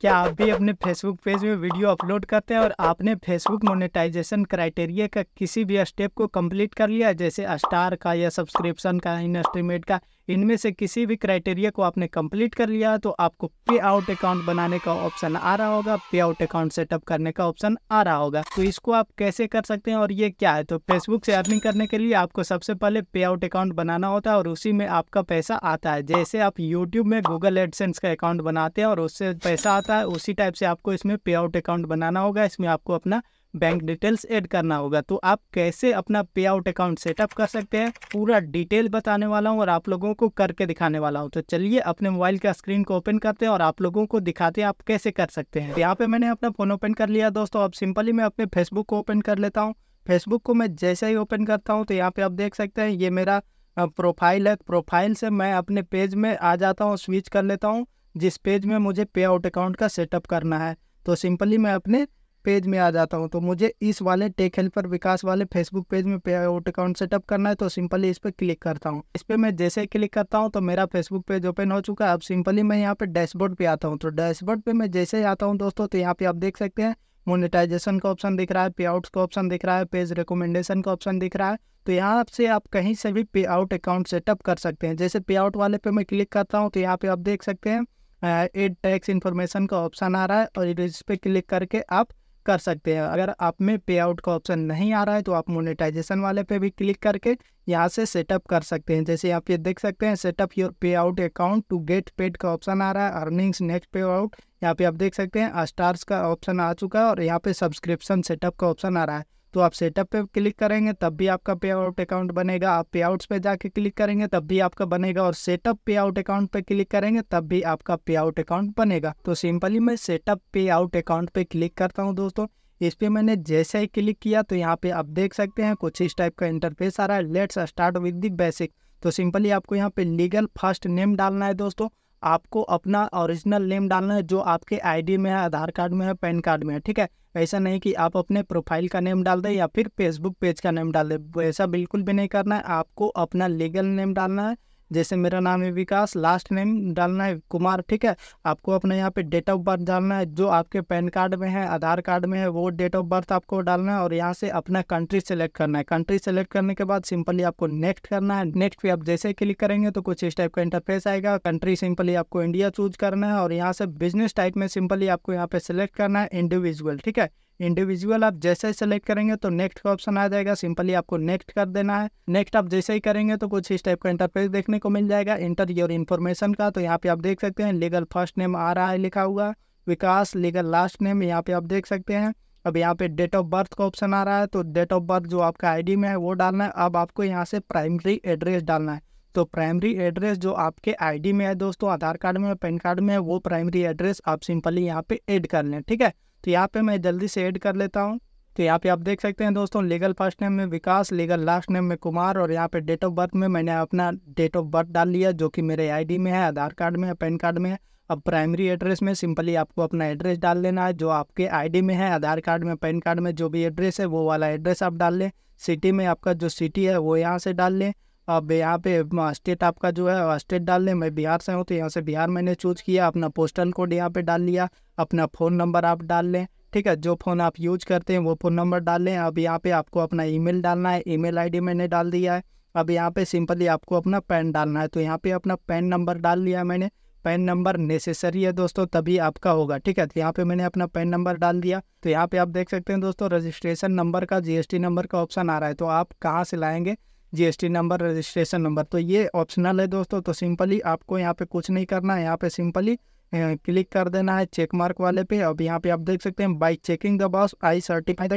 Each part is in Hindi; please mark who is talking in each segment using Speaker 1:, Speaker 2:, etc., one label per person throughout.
Speaker 1: क्या आप भी अपने फेसबुक पेज में वीडियो अपलोड करते हैं और आपने फेसबुक मोनेटाइजेशन क्राइटेरिया का किसी भी स्टेप को कंप्लीट कर लिया जैसे स्टार का या सब्सक्रिप्शन का एस्टिमेट का इनमें से किसी भी क्राइटेरिया को आपने कंप्लीट कर लिया तो आपको पे आउट अकाउंट बनाने का ऑप्शन आ रहा होगा पे आउट अकाउंट सेटअप करने का ऑप्शन आ रहा होगा तो इसको आप कैसे कर सकते हैं और ये क्या है तो फेसबुक से अर्निंग करने के लिए आपको सबसे पहले पे आउट अकाउंट बनाना होता है और उसी में आपका पैसा आता है जैसे आप यूट्यूब में गूगल एडसेंस का अकाउंट बनाते हैं और उससे पैसा आता है उसी टाइप से आपको इसमें पे आउट अकाउंट बनाना होगा इसमें आपको अपना बैंक डिटेल्स ऐड करना होगा तो आप कैसे अपना पे आउट अकाउंट सेटअप कर सकते हैं पूरा डिटेल बताने वाला हूँ और आप लोगों को करके दिखाने वाला हूँ तो चलिए अपने मोबाइल का स्क्रीन को ओपन करते हैं और आप लोगों को दिखाते हैं आप कैसे कर सकते हैं यहाँ पे मैंने अपना फ़ोन ओपन कर लिया दोस्तों अब सिंपली मैं अपने फेसबुक को ओपन कर लेता हूँ फेसबुक को मैं जैसे ही ओपन करता हूँ तो यहाँ पे आप देख सकते हैं ये मेरा प्रोफाइल है प्रोफाइल से मैं अपने पेज में आ जाता हूँ स्विच कर लेता हूँ जिस पेज में मुझे पे आउट अकाउंट का सेटअप करना है तो सिंपली मैं अपने पेज में आ जाता हूँ तो मुझे इस वाले टेक हेल्पर विकास वाले फेसबुक पेज में पे आउट अकाउंट सेटअप करना है तो सिंपली इस पर क्लिक करता हूँ इस पर मैं जैसे क्लिक करता हूँ तो मेरा फेसबुक पेज ओपन हो चुका है अब सिंपली मैं यहाँ पे डैशबोर्ड पे आता हूँ तो डैशबोर्ड पे मैं जैसे ही आता हूँ दोस्तों तो यहाँ पे आप देख सकते हैं मोनिटाइजेशन का ऑप्शन दिख रहा है पे आउट्स का ऑप्शन दिख रहा है पेज रिकमेंडेशन का ऑप्शन दिख रहा है तो यहाँ से आप कहीं से भी पे आउट अकाउंट सेटअप कर सकते हैं जैसे पे आउट वाले पे मैं क्लिक करता हूँ तो यहाँ पे आप देख सकते हैं एड टैक्स इन्फॉर्मेशन का ऑप्शन आ रहा है और इस पर क्लिक करके आप कर सकते हैं अगर आप में पे आउट का ऑप्शन नहीं आ रहा है तो आप मोनेटाइजेशन वाले पे भी क्लिक करके यहाँ से सेटअप कर सकते हैं जैसे आप ये देख सकते हैं set up your payout account to get paid का ऑप्शन आ रहा है अर्निंग्स नेक्स्ट पे आउट यहाँ पे आप देख सकते हैं स्टार्स का ऑप्शन आ चुका है और यहाँ पे सब्सक्रिप्शन सेटअप का ऑप्शन आ रहा है तो आप सेटअप पे क्लिक करेंगे तब भी आपका पे आउट अकाउंट बनेगा आप पे आउट्स पर जाके क्लिक करेंगे तब भी आपका बनेगा और सेटअप पे आउट अकाउंट पे क्लिक करेंगे तब भी आपका पे आउट अकाउंट बनेगा तो सिंपली मैं सेटअप पे आउट अकाउंट पे क्लिक करता हूँ दोस्तों इस पर मैंने जैसे ही क्लिक किया तो यहाँ पे आप देख सकते हैं कुछ इस टाइप का इंटरफेस आ रहा है let's start with the basic तो सिंपली आपको यहाँ पे लीगल फर्स्ट नेम डालना है दोस्तों आपको अपना ओरिजिनल नेम डालना है जो आपके आईडी में है आधार कार्ड में है पैन कार्ड में है ठीक है ऐसा नहीं कि आप अपने प्रोफाइल का नेम डाल दें या फिर फेसबुक पेज का नेम डाल दें ऐसा बिल्कुल भी नहीं करना है आपको अपना लीगल नेम डालना है जैसे मेरा नाम है विकास लास्ट नेम डालना है कुमार ठीक है आपको अपने यहाँ पे डेट ऑफ बर्थ डालना है जो आपके पैन कार्ड में है आधार कार्ड में है वो डेट ऑफ बर्थ आपको डालना है और यहाँ से अपना कंट्री सेलेक्ट करना है कंट्री सेलेक्ट करने के बाद सिंपली आपको नेक्स्ट करना है नेक्स्ट पे आप जैसे क्लिक करेंगे तो कुछ इस टाइप का इंटरफेस आएगा कंट्री सिंपली आपको इंडिया चूज करना है और यहाँ से बिजनेस टाइप में सिंपली आपको यहाँ पे सिलेक्ट करना है इंडिविजुअल ठीक है इंडिविजुअल आप जैसे ही सेलेक्ट करेंगे तो नेक्स्ट का ऑप्शन आ जाएगा सिंपली आपको नेक्स्ट कर देना है नेक्स्ट आप जैसे ही करेंगे तो कुछ इस टाइप का इंटरफेस देखने को मिल जाएगा इंटर योर इन्फॉर्मेशन का तो यहाँ पे आप देख सकते हैं लीगल फर्स्ट नेम आ रहा है लिखा हुआ विकास लीगल लास्ट नेम यहाँ पे आप देख सकते हैं अब यहाँ पे डेट ऑफ बर्थ का ऑप्शन आ रहा है तो डेट ऑफ बर्थ जो आपका आईडी में है वो डालना है अब आपको यहाँ से प्राइमरी एड्रेस डालना है तो प्राइमरी एड्रेस जो आपके आईडी में है दोस्तों आधार कार्ड में पैन कार्ड में है वो प्राइमरी एड्रेस आप सिंपली यहाँ पे ऐड कर लें ठीक है तो यहाँ पे मैं जल्दी से ऐड कर लेता हूँ तो यहाँ पे आप देख सकते हैं दोस्तों लीगल फर्स्ट नेम में विकास लीगल लास्ट नेम में कुमार और यहाँ पे डेट ऑफ बर्थ में मैंने अपना डेट ऑफ बर्थ डाल लिया जो कि मेरे आईडी में है आधार कार्ड में है पैन कार्ड में है अब प्राइमरी एड्रेस में सिंपली आपको अपना एड्रेस डाल लेना है जो आपके आई में है आधार कार्ड में पैन कार्ड में जो भी एड्रेस है वो वाला एड्रेस आप डाल लें सिटी में आपका जो सिटी है वो यहाँ से डाल लें अब यहाँ पे स्टेट आपका जो है स्टेट डालने मैं बिहार से हूँ तो यहाँ से बिहार मैंने चूज किया अपना पोस्टल कोड यहाँ पे डाल लिया अपना फ़ोन नंबर आप डाल लें ठीक है जो फ़ोन आप यूज करते हैं वो फ़ोन नंबर डाल लें अब यहाँ पे आपको अपना ईमेल डालना है ईमेल आईडी मैंने डाल दिया है अब यहाँ पर सिंपली आपको अपना पैन डालना है तो यहाँ पर अपना पैन नंबर डाल लिया मैंने पैन नंबर नेसेसरी है दोस्तों तभी आपका होगा ठीक है तो यहाँ पे मैंने अपना पैन नंबर डाल दिया तो यहाँ पे आप देख सकते हैं दोस्तों रजिस्ट्रेशन नंबर का जीएसटी नंबर का ऑप्शन आ रहा है तो आप कहाँ से लाएंगे जीएसटी नंबर रजिस्ट्रेशन नंबर तो ये ऑप्शनल है दोस्तों तो सिंपली आपको यहाँ पे कुछ नहीं करना है यहाँ पे सिंपली क्लिक कर देना है चेक मार्क वाले पे अब यहाँ पे आप देख सकते हैं by checking the box I certify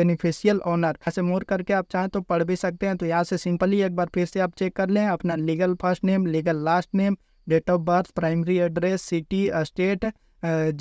Speaker 1: beneficial owner ऐसे मोर करके आप चाहें तो पढ़ भी सकते हैं तो यहाँ से सिंपली एक बार फिर से आप चेक कर लें अपना legal first name legal last name date of birth primary address city state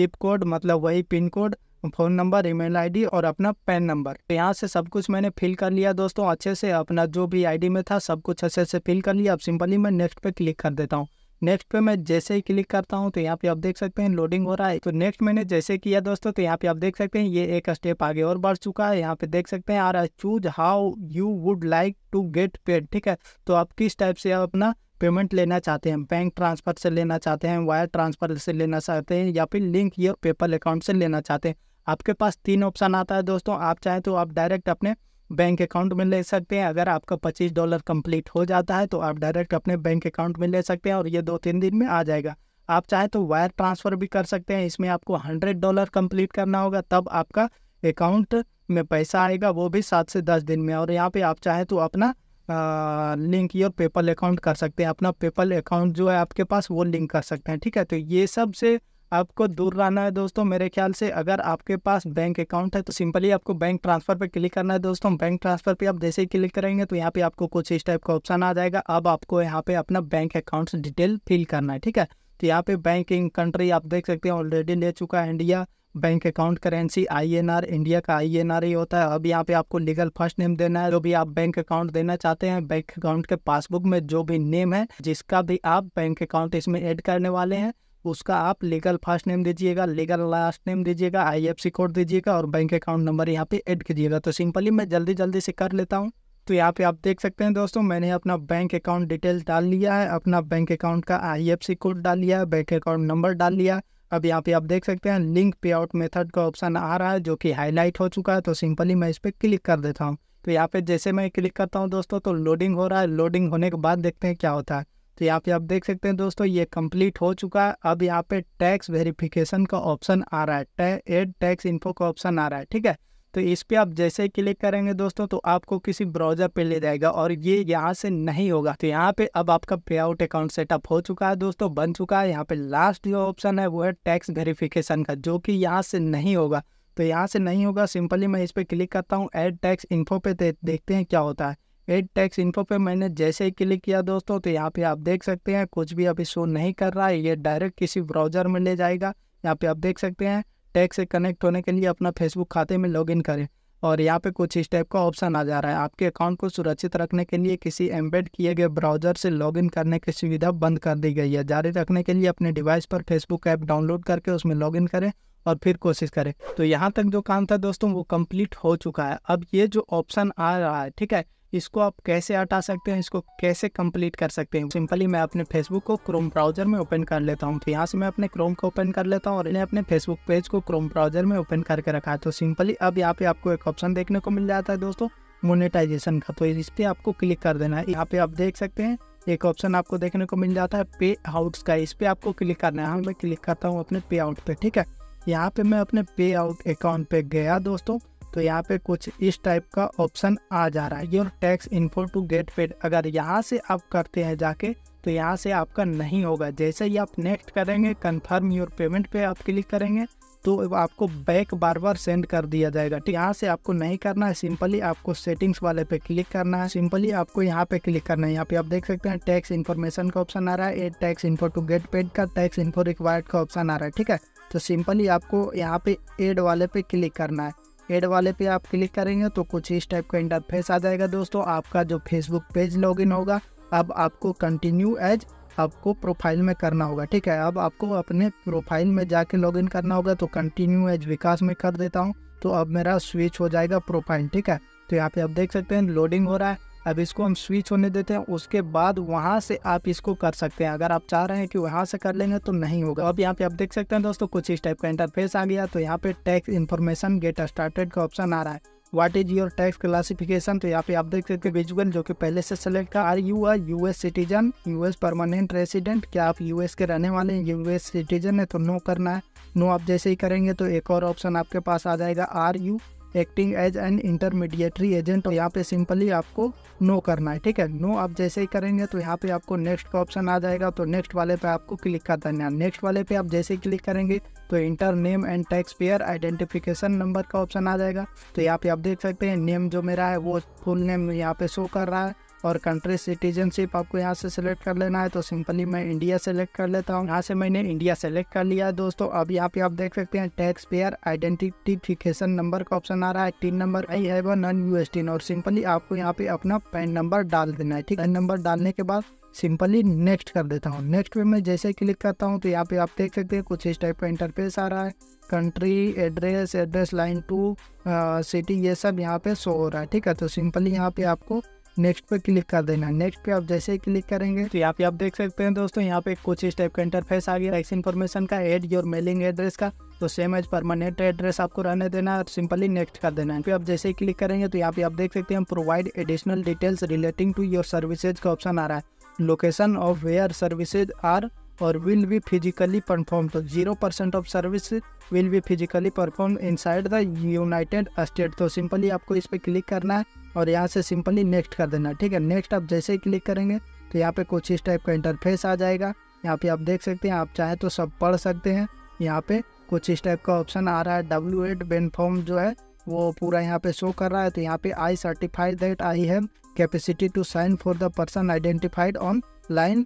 Speaker 1: zip code मतलब वही pin code phone number email ID और अपना पैन नंबर तो यहाँ से सब कुछ मैंने फिल कर लिया दोस्तों अच्छे से अपना जो भी आईडी में था सब कुछ अच्छे से फिल कर लिया अब सिंपली मैं नेक्स्ट पे क्लिक कर देता हूँ नेक्स्ट पे मैं जैसे ही क्लिक करता हूँ तो यहाँ पे आप देख सकते हैं लोडिंग हो रहा है तो नेक्स्ट मैंने जैसे किया दोस्तों तो यहाँ पे आप देख सकते हैं ये एक स्टेप आगे और बढ़ चुका है यहाँ पे देख सकते हैं आर आई choose how you would like to get paid ठीक है तो आप किस टाइप से आप अपना पेमेंट लेना चाहते हैं बैंक ट्रांसफर से लेना चाहते हैं वायर ट्रांसफर से लेना चाहते हैं या फिर लिंक या पेपल अकाउंट से लेना चाहते हैं आपके पास तीन ऑप्शन आता है दोस्तों आप चाहें तो आप डायरेक्ट अपने बैंक अकाउंट में ले सकते हैं अगर आपका पच्चीस डॉलर कंप्लीट हो जाता है तो आप डायरेक्ट अपने बैंक अकाउंट में ले सकते हैं और ये दो तीन दिन में आ जाएगा आप चाहें तो वायर ट्रांसफ़र भी कर सकते हैं इसमें आपको हंड्रेड डॉलर कम्प्लीट करना होगा तब आपका अकाउंट में पैसा आएगा वो भी सात से दस दिन में और यहाँ पे आप चाहें तो अपना आ, लिंक योर पेपल अकाउंट कर सकते हैं अपना पेपल अकाउंट जो है आपके पास वो लिंक कर सकते हैं ठीक है तो ये सब से आपको दूर रहना है दोस्तों मेरे ख्याल से अगर आपके पास बैंक अकाउंट है तो सिंपली आपको बैंक ट्रांसफर पे क्लिक करना है दोस्तों बैंक ट्रांसफर पे आप जैसे ही क्लिक करेंगे तो यहाँ पे आपको कुछ इस टाइप का ऑप्शन आ जाएगा अब आपको यहाँ पे अपना बैंक अकाउंट डिटेल फिल करना है ठीक है तो यहाँ पे बैंकिंग कंट्री आप देख सकते हैं ऑलरेडी ले चुका है इंडिया बैंक अकाउंट करेंसी आई इंडिया का आई ही होता है अब यहाँ पे आपको लीगल फर्स्ट नेम देना है जो भी आप बैंक अकाउंट देना चाहते हैं बैंक अकाउंट के पासबुक में जो भी नेम है जिसका भी आप बैंक अकाउंट इसमें ऐड करने वाले हैं उसका आप लीगल फर्स्ट नेम दीजिएगा लीगल लास्ट नेम दीजिएगा आईएफसी कोड दीजिएगा और बैंक अकाउंट नंबर यहाँ पे ऐड कीजिएगा तो सिंपली मैं जल्दी जल्दी से कर लेता हूँ तो यहाँ पे आप देख सकते हैं दोस्तों मैंने अपना बैंक अकाउंट डिटेल डाल लिया है अपना बैंक अकाउंट का आईएफसी कोड डाल लिया है बैंक अकाउंट नंबर डाल लिया अब यहाँ पे आप देख सकते हैं लिंक पे आउट मेथड का ऑप्शन आ रहा है जो कि हाईलाइट हो चुका है तो सिंपली मैं इस पर क्लिक कर देता हूँ तो यहाँ पे जैसे मैं क्लिक करता हूँ दोस्तों तो लोडिंग हो रहा है लोडिंग होने के बाद देखते हैं क्या होता है तो यहाँ पे आप देख सकते हैं दोस्तों ये कंप्लीट हो चुका है अब यहाँ पे टैक्स वेरिफिकेशन का ऑप्शन आ रहा है एड टैक्स इन्फो का ऑप्शन आ रहा है ठीक है तो इस पर आप जैसे ही क्लिक करेंगे दोस्तों तो आपको किसी ब्राउजर पे ले जाएगा और ये यहाँ से नहीं होगा तो यहाँ पे अब आपका पे आउट अकाउंट सेटअप हो चुका है दोस्तों बन चुका है यहाँ पे लास्ट जो ऑप्शन है वो है टैक्स वेरिफिकेशन का जो कि यहाँ से नहीं होगा तो यहाँ से नहीं होगा सिंपली मैं इस पर क्लिक करता हूँ एड टैक्स इन्फो पे देखते हैं क्या होता है एड टैक्स इन्फो पे मैंने जैसे ही क्लिक किया दोस्तों तो यहाँ पे आप देख सकते हैं कुछ भी अभी शो नहीं कर रहा है ये डायरेक्ट किसी ब्राउजर में ले जाएगा यहाँ पे आप देख सकते हैं टैक्स से कनेक्ट होने के लिए अपना फेसबुक खाते में लॉगिन करें और यहाँ पे कुछ इस टाइप का ऑप्शन आ जा रहा है आपके अकाउंट को सुरक्षित रखने के लिए किसी एम्बेड किए गए ब्राउजर से लॉगिन करने की सुविधा बंद कर दी गई है जारी रखने के लिए अपने डिवाइस पर फेसबुक ऐप डाउनलोड करके उसमें लॉगिन करें और फिर कोशिश करें तो यहाँ तक जो काम था दोस्तों वो कंप्लीट हो चुका है अब ये जो ऑप्शन आ रहा है ठीक है इसको आप कैसे हटा सकते हैं इसको कैसे कंप्लीट कर सकते हैं सिंपली मैं अपने फेसबुक को क्रोम ब्राउजर में ओपन कर लेता हूँ तो यहाँ से मैं अपने क्रोम को ओपन कर लेता हूँ और इन्हें अपने फेसबुक पेज को क्रोम ब्राउजर में ओपन करके रखा है तो सिंपली अब यहाँ पे आपको एक ऑप्शन देखने को मिल जाता है दोस्तों मोनिटाइजेशन का तो इस पर आपको क्लिक कर देना है यहाँ पे आप देख सकते हैं एक ऑप्शन आपको देखने को मिल जाता है पे आउट्स का इस पर आपको क्लिक करना है हाँ मैं क्लिक करता हूँ अपने पे आउट पे ठीक है यहाँ पे मैं अपने पे आउट अकाउंट पे गया दोस्तों तो यहाँ पे कुछ इस टाइप का ऑप्शन आ जा रहा है your tax info to get paid अगर यहाँ से आप करते हैं जाके तो यहाँ से आपका नहीं होगा जैसे ही आप नेक्स्ट करेंगे कन्फर्म योर पेमेंट पे आप क्लिक करेंगे तो आपको बैक बार बार सेंड कर दिया जाएगा ठीक यहाँ से आपको नहीं करना है सिंपली आपको सेटिंग्स वाले पे क्लिक करना है सिंपली आपको यहाँ पे क्लिक करना है यहाँ पे आप देख सकते हैं टैक्स इन्फॉर्मेशन का ऑप्शन आ रहा है tax info to get paid का टैक्स इन्फो रिक्वायर्ड का ऑप्शन आ रहा है ठीक है तो सिंपली आपको यहाँ पे एड वाले पे क्लिक करना है एड वाले पे आप क्लिक करेंगे तो कुछ इस टाइप का इंटरफेस आ जाएगा दोस्तों आपका जो फेसबुक पेज लॉगिन होगा अब आपको कंटिन्यू एज आपको प्रोफाइल में करना होगा ठीक है अब आपको अपने प्रोफाइल में जाके लॉगिन करना होगा तो कंटिन्यू एज विकास में कर देता हूँ तो अब मेरा स्विच हो जाएगा प्रोफाइल ठीक है तो यहाँ पे आप देख सकते हैं लोडिंग हो रहा है अब इसको हम स्विच होने देते हैं उसके बाद वहाँ से आप इसको कर सकते हैं अगर आप चाह रहे हैं कि वहाँ से कर लेंगे तो नहीं होगा अब यहाँ पे आप देख सकते हैं दोस्तों कुछ इस टाइप का इंटरफेस आ गया तो यहाँ पे टैक्स इन्फॉर्मेशन गेट स्टार्टेड का ऑप्शन आ रहा है what is your tax classification तो यहाँ पे आप देख सकते हैं विजुअल जो कि पहले से सेलेक्ट था are you are US citizen US permanent resident क्या आप यूएस के रहने वाले हैं यूएस सिटीजन है तो नो करना है नो आप जैसे ही करेंगे तो एक और ऑप्शन आपके पास आ जाएगा are you acting as an intermediary agent तो यहाँ पे सिंपली आपको नो no करना है ठीक है नो आप जैसे ही करेंगे तो यहाँ पे आपको नेक्स्ट का ऑप्शन आ जाएगा तो नेक्स्ट वाले पे आपको क्लिक कर देना है नेक्स्ट वाले पे आप जैसे ही क्लिक करेंगे तो enter name and taxpayer identification number का ऑप्शन आ जाएगा तो यहाँ पे आप देख सकते हैं नेम जो मेरा है वो फुल नेम यहाँ पे शो कर रहा है और कंट्री सिटीजनशिप आपको यहाँ से सिलेक्ट कर लेना है तो सिंपली मैं इंडिया सेलेक्ट कर लेता हूँ यहाँ से मैंने इंडिया सेलेक्ट कर लिया दोस्तों अब यहाँ पे आप देख सकते हैं टैक्स पेयर आइडेंटिफिकेशन नंबर का ऑप्शन आ रहा है तीन नंबर आई है वो नॉन यू और सिंपली आपको यहाँ पे अपना पैन नंबर डाल देना है ठीक है नंबर डालने के बाद सिंपली नेक्स्ट कर देता हूँ नेक्स्ट पे मैं जैसे क्लिक करता हूँ तो यहाँ पे आप देख सकते हैं कुछ इस टाइप का इंटरफेस आ रहा है country address address line two city ये सब यहाँ पे शो हो रहा है ठीक है तो सिंपली यहाँ पे आपको नेक्स्ट पे क्लिक कर देना नेक्स्ट पे आप जैसे ही क्लिक करेंगे तो यहाँ पे आप देख सकते हैं दोस्तों यहाँ पे कुछ इस टाइप का इंटरफेस आ गया इस इन्फॉर्मेशन का एड योर मेलिंग एड्रेस का तो सेम एज परमानेंट एड्रेस आपको रहने देना और सिंपली नेक्स्ट कर देना है आप जैसे ही क्लिक करेंगे तो यहाँ पे आप देख सकते हैं provide additional details relating to your services का ऑप्शन आ रहा है location of where services are or will be physically perform तो zero percent of service will be physically perform inside the United State तो सिंपली आपको इस पर क्लिक करना है और यहाँ से सिंपली नेक्स्ट कर देना ठीक है नेक्स्ट आप जैसे ही क्लिक करेंगे तो यहाँ पे कुछ इस टाइप का इंटरफेस आ जाएगा यहाँ पे आप देख सकते हैं आप चाहे तो सब पढ़ सकते हैं यहाँ पे कुछ इस टाइप का ऑप्शन आ रहा है डब्ल्यू एड बेन फॉर्म जो है वो पूरा यहाँ पे शो कर रहा है तो यहाँ पे I certified that I have capacity to sign for the person identified on line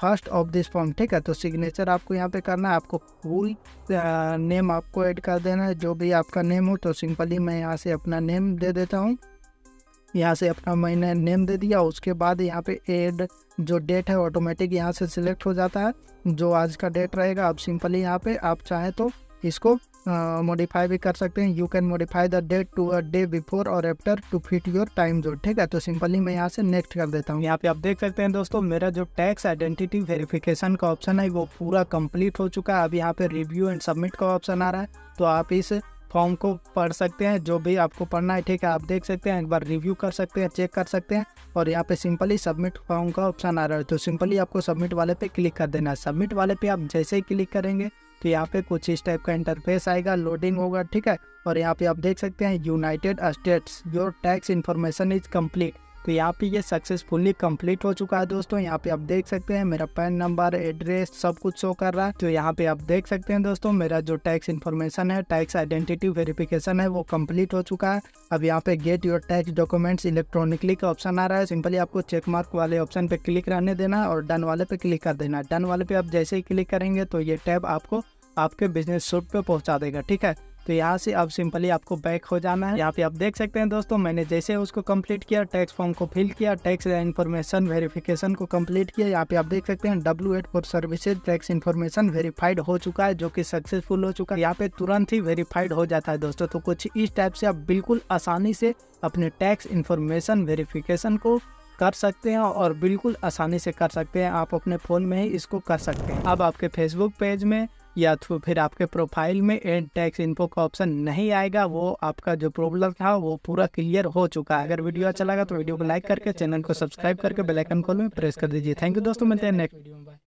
Speaker 1: first of this form ठीक है तो सिग्नेचर आपको यहाँ पे करना है आपको फुल नेम uh, आपको ऐड कर देना है जो भी आपका नेम हो तो सिंपली मैं यहाँ से अपना नेम दे देता हूँ यहाँ से अपना मैंने नेम दे दिया उसके बाद यहाँ पे एड जो डेट है ऑटोमेटिक यहाँ से सिलेक्ट हो जाता है जो आज का डेट रहेगा आप सिंपली यहाँ पे आप चाहें तो इसको मॉडिफाई uh, भी कर सकते हैं you can modify the date to a day before or after to fit your time जो ठीक है तो सिंपली मैं यहाँ से नेक्स्ट कर देता हूँ यहाँ पे आप देख सकते हैं दोस्तों मेरा जो टैक्स आइडेंटिटी वेरिफिकेशन का ऑप्शन है वो पूरा कंप्लीट हो चुका है अब यहाँ पे रिव्यू एंड सबमिट का ऑप्शन आ रहा है तो आप इस फॉर्म को पढ़ सकते हैं जो भी आपको पढ़ना है ठीक है आप देख सकते हैं एक बार रिव्यू कर सकते हैं चेक कर सकते हैं और यहाँ पे सिंपली सबमिट फॉर्म का ऑप्शन आ रहा है तो सिंपली आपको सबमिट वाले पे क्लिक कर देना है सबमिट वाले पे आप जैसे ही क्लिक करेंगे तो यहाँ पे कुछ इस टाइप का इंटरफेस आएगा लोडिंग होगा ठीक है और यहाँ पे आप देख सकते हैं United States your tax information is complete तो यहाँ पे ये सक्सेसफुली कंप्लीट हो चुका है दोस्तों यहाँ पे आप देख सकते हैं मेरा पैन नंबर एड्रेस सब कुछ शो कर रहा है तो यहाँ पे आप देख सकते हैं दोस्तों मेरा जो टैक्स इन्फॉर्मेशन है टैक्स आइडेंटिटी वेरिफिकेशन है वो कंप्लीट हो चुका है अब यहाँ पे get your tax documents electronically का ऑप्शन आ रहा है सिंपली आपको चेक मार्क वाले ऑप्शन पे क्लिक रहने देना और डन वाले पे क्लिक कर देना डन वाले पे आप जैसे ही क्लिक करेंगे तो ये टैब आपको आपके बिजनेस सूट पे पहुंचा देगा ठीक है तो यहाँ से अब सिंपली आपको बैक हो जाना है यहाँ पे आप देख सकते हैं दोस्तों मैंने जैसे उसको कम्प्लीट किया टैक्स फॉर्म को फिल किया टैक्स इन्फॉर्मेशन वेरिफिकेशन को कम्प्लीट किया यहाँ पे आप देख सकते हैं W eight for services tax information verified हो चुका है जो कि सक्सेसफुल हो चुका है यहाँ पे तुरंत ही वेरीफाइड हो जाता है दोस्तों तो कुछ इस टाइप से आप बिल्कुल आसानी से अपने टैक्स इन्फॉर्मेशन वेरिफिकेशन को कर सकते हैं और बिल्कुल आसानी से कर सकते हैं आप अपने फ़ोन में ही इसको कर सकते हैं अब आपके फेसबुक पेज में या तो फिर आपके प्रोफाइल में एड टैक्स इन्फो का ऑप्शन नहीं आएगा वो आपका जो प्रॉब्लम था वो पूरा क्लियर हो चुका है अगर वीडियो अच्छा लगा तो वीडियो को लाइक करके चैनल को सब्सक्राइब करके बेलाइकन कॉल में प्रेस कर दीजिए थैंक यू दोस्तों मिलते हैं नेक्स्ट वीडियो में